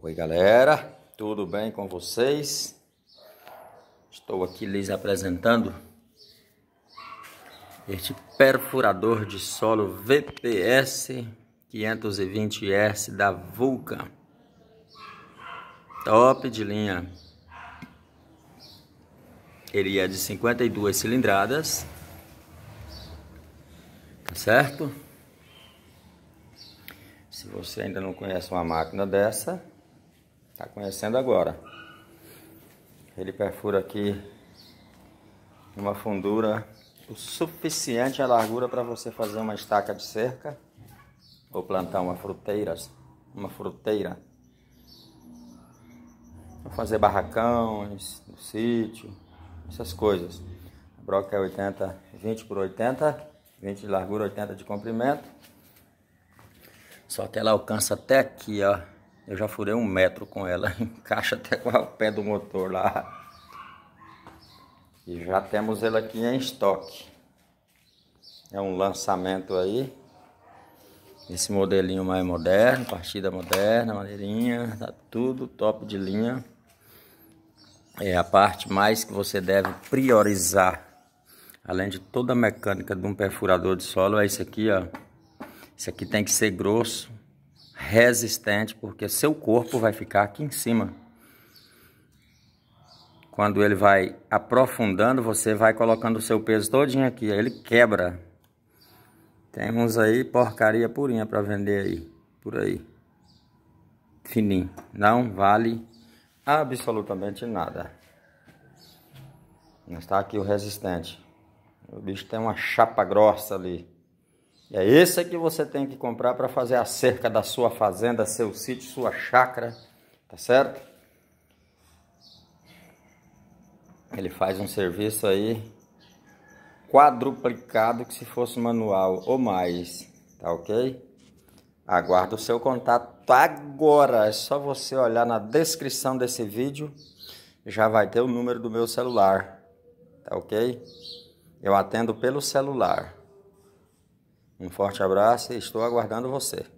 Oi, galera, tudo bem com vocês? Estou aqui lhes apresentando este perfurador de solo VPS 520S da Vulcan. Top de linha. Ele é de 52 cilindradas. Tá certo? Se você ainda não conhece uma máquina dessa, Tá conhecendo agora. Ele perfura aqui uma fundura o suficiente a largura para você fazer uma estaca de cerca ou plantar uma fruteira, uma fruteira. fazer barracões, no sítio, essas coisas. A broca é 80, 20 por 80, 20 de largura, 80 de comprimento. Só que ela alcança até aqui, ó. Eu já furei um metro com ela, encaixa até com o pé do motor lá. E já temos ela aqui em estoque. É um lançamento aí. Esse modelinho mais moderno, partida moderna, maneirinha, tá tudo top de linha. É a parte mais que você deve priorizar. Além de toda a mecânica de um perfurador de solo, é isso aqui, ó. Isso aqui tem que ser grosso resistente, porque seu corpo vai ficar aqui em cima. Quando ele vai aprofundando, você vai colocando o seu peso todinho aqui, aí ele quebra. Tem uns aí porcaria purinha para vender aí, por aí. Fininho, não vale absolutamente nada. Está aqui o resistente. O bicho tem uma chapa grossa ali. É esse que você tem que comprar para fazer a cerca da sua fazenda, seu sítio, sua chácara, tá certo? Ele faz um serviço aí quadruplicado que se fosse manual ou mais, tá ok? Aguardo o seu contato agora, é só você olhar na descrição desse vídeo, já vai ter o número do meu celular, tá ok? Eu atendo pelo celular um forte abraço e estou aguardando você.